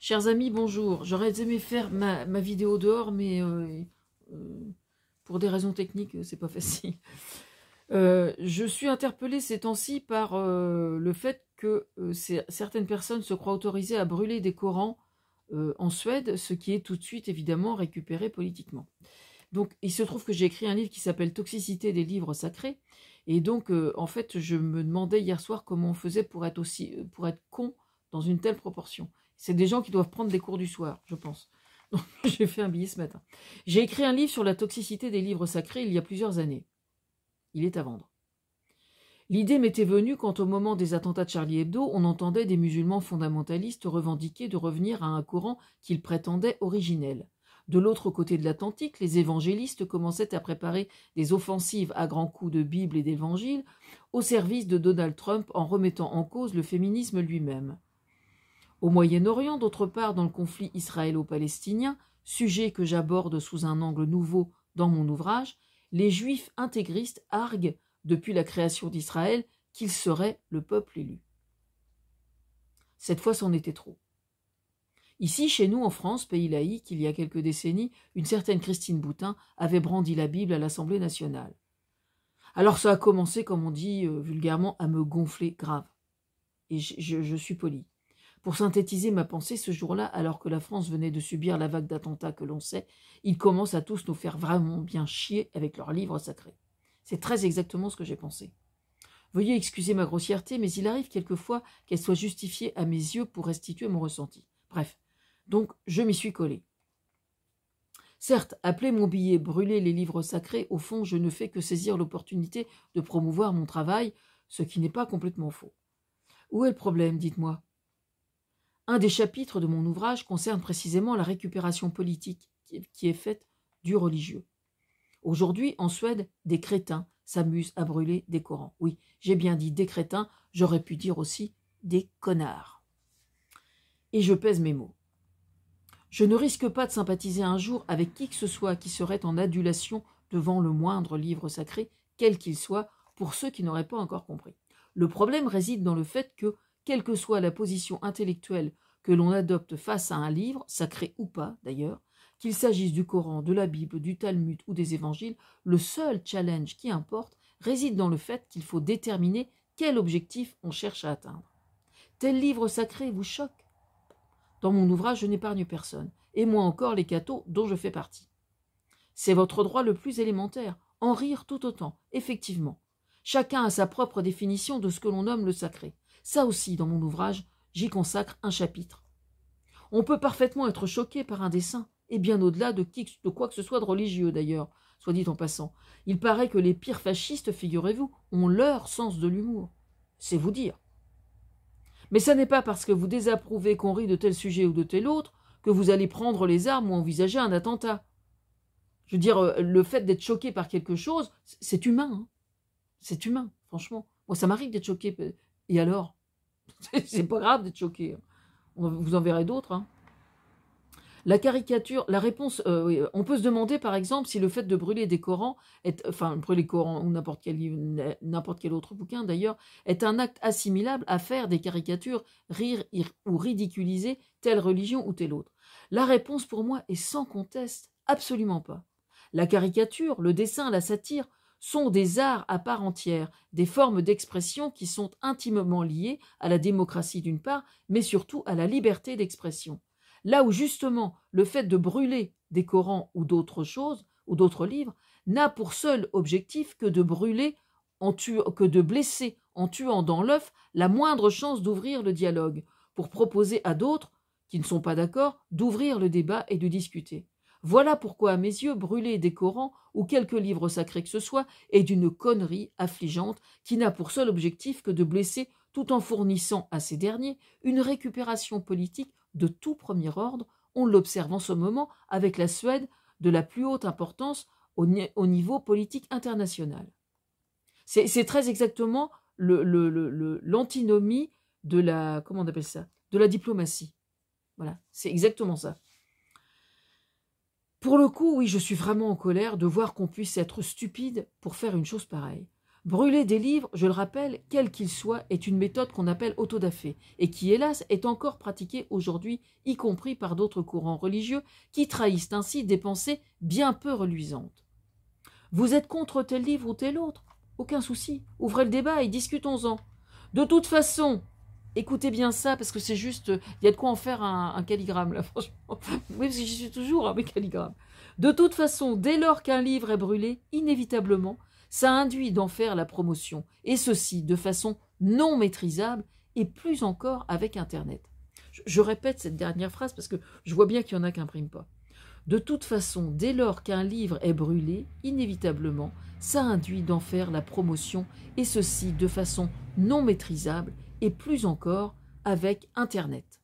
Chers amis, bonjour. J'aurais aimé faire ma, vidéo dehors, mais euh, euh, pour des raisons techniques, euh, c'est pas facile. je suis interpellée ces temps-ci par le fait que certaines personnes se croient autorisées à brûler des Corans en Suède, ce qui est tout de suite évidemment récupéré politiquement. Donc, il se trouve que j'ai écrit un livre qui s'appelle Toxicité des livres sacrés. Et donc, en fait, je me demandais hier soir comment on faisait pour être aussi pour être con dans une telle proportion. C'est des gens qui doivent prendre des cours du soir, je pense. J'ai fait un billet ce matin. J'ai écrit un livre sur la toxicité des livres sacrés il y a plusieurs années. Il est à vendre. L'idée m'était venue quand, au moment des attentats de Charlie Hebdo, on entendait des musulmans fondamentalistes revendiquer de revenir à un courant qu'ils prétendaient originel. De l'autre côté de l'Atlantique, les évangélistes commençaient à préparer des offensives à grands coups de Bible et d'Évangile au service de Donald Trump en remettant en cause le féminisme lui-même. Au Moyen-Orient, d'autre part, dans le conflit israélo-palestinien, sujet que j'aborde sous un angle nouveau dans mon ouvrage, les juifs intégristes arguent, depuis la création d'Israël, qu'ils seraient le peuple élu. Cette fois, c'en était trop. Ici, chez nous, en France, pays laïque, il y a quelques décennies, une certaine Christine Boutin avait brandi la Bible à l'Assemblée nationale. Alors ça a commencé, comme on dit euh, vulgairement, à me gonfler grave. Et je, je suis poli. Pour synthétiser ma pensée, ce jour-là, alors que la France venait de subir la vague d'attentats que l'on sait, ils commencent à tous nous faire vraiment bien chier avec leurs livres sacrés. C'est très exactement ce que j'ai pensé. Veuillez excuser ma grossièreté, mais il arrive quelquefois qu'elle soit justifiée à mes yeux pour restituer mon ressenti. Bref, donc je m'y suis collé. Certes, appeler mon billet brûler les livres sacrés, au fond, je ne fais que saisir l'opportunité de promouvoir mon travail, ce qui n'est pas complètement faux. Où est le problème, dites-moi un des chapitres de mon ouvrage concerne précisément la récupération politique qui est faite du religieux. Aujourd'hui, en Suède, des crétins s'amusent à brûler des Corans. Oui, j'ai bien dit des crétins, j'aurais pu dire aussi des connards. Et je pèse mes mots. Je ne risque pas de sympathiser un jour avec qui que ce soit qui serait en adulation devant le moindre livre sacré, quel qu'il soit, pour ceux qui n'auraient pas encore compris. Le problème réside dans le fait que quelle que soit la position intellectuelle que l'on adopte face à un livre, sacré ou pas d'ailleurs, qu'il s'agisse du Coran, de la Bible, du Talmud ou des évangiles, le seul challenge qui importe réside dans le fait qu'il faut déterminer quel objectif on cherche à atteindre. Tel livre sacré vous choque Dans mon ouvrage, je n'épargne personne, et moi encore les cathos dont je fais partie. C'est votre droit le plus élémentaire, en rire tout autant, effectivement. Chacun a sa propre définition de ce que l'on nomme le sacré. Ça aussi, dans mon ouvrage, j'y consacre un chapitre. On peut parfaitement être choqué par un dessin, et bien au-delà de, quoi que ce soit de religieux d'ailleurs, soit dit en passant. Il paraît que les pires fascistes, figurez-vous, ont leur sens de l'humour. C'est vous dire. Mais ça n'est pas parce que vous désapprouvez qu'on rit de tel sujet ou de tel autre que vous allez prendre les armes ou envisager un attentat. Je veux dire, euh, le fait d'être choqué par quelque chose, c'est humain. Hein. c'est humain, franchement. Moi, ça m'arrive d'être choqué. Euh, et alors c'est pas grave d'être choqué. Hein. Vous en verrez d'autres. Hein. La caricature, la réponse, euh, on peut se demander par exemple si le fait de brûler des Corans, est, enfin brûler Corans ou n'importe quel, autre bouquin d'ailleurs, est un acte assimilable à faire des caricatures, rire ou ridiculiser telle religion ou telle autre. La réponse pour moi est sans conteste, absolument pas. La caricature, le dessin, la satire sont des arts à part entière, des formes d'expression qui sont intimement liées à la démocratie d'une part, mais surtout à la liberté d'expression. Là où justement le fait de brûler des Corans ou d'autres choses, ou d'autres livres, n'a pour seul objectif que de brûler, que de blesser en tuant dans l'œuf la moindre chance d'ouvrir le dialogue, pour proposer à d'autres, qui ne sont pas d'accord, d'ouvrir le débat et de discuter. Voilà pourquoi, à mes yeux, brûler des Corans ou quelques livres sacrés que ce soit est d'une connerie affligeante qui n'a pour seul objectif que de blesser, tout en fournissant à ces derniers une récupération politique de tout premier ordre. On l'observe en ce moment avec la Suède de la plus haute importance au, niveau politique international. C'est très exactement l'antinomie de la comment on appelle ça de la diplomatie. Voilà, c'est exactement ça. Pour le coup, oui, je suis vraiment en colère de voir qu'on puisse être stupide pour faire une chose pareille. Brûler des livres, je le rappelle, quel qu'ils soient, est une méthode qu'on appelle autodafé, et qui, hélas, est encore pratiquée aujourd'hui, y compris par d'autres courants religieux, qui trahissent ainsi des pensées bien peu reluisantes. Vous êtes contre tel livre ou tel autre Aucun souci, ouvrez le débat et discutons-en. De toute façon, écoutez bien ça, parce que c'est juste, il y a de quoi en faire un, calligramme, là, franchement. Oui, parce que j'y suis toujours, un hein, mes De toute façon, dès lors qu'un livre est brûlé, inévitablement, ça induit d'en faire la promotion, et ceci de façon non maîtrisable, et plus encore avec Internet. Je, je répète cette dernière phrase, parce que je vois bien qu'il y en a qui n'impriment pas. De toute façon, dès lors qu'un livre est brûlé, inévitablement, ça induit d'en faire la promotion, et ceci de façon non maîtrisable, et plus encore avec Internet.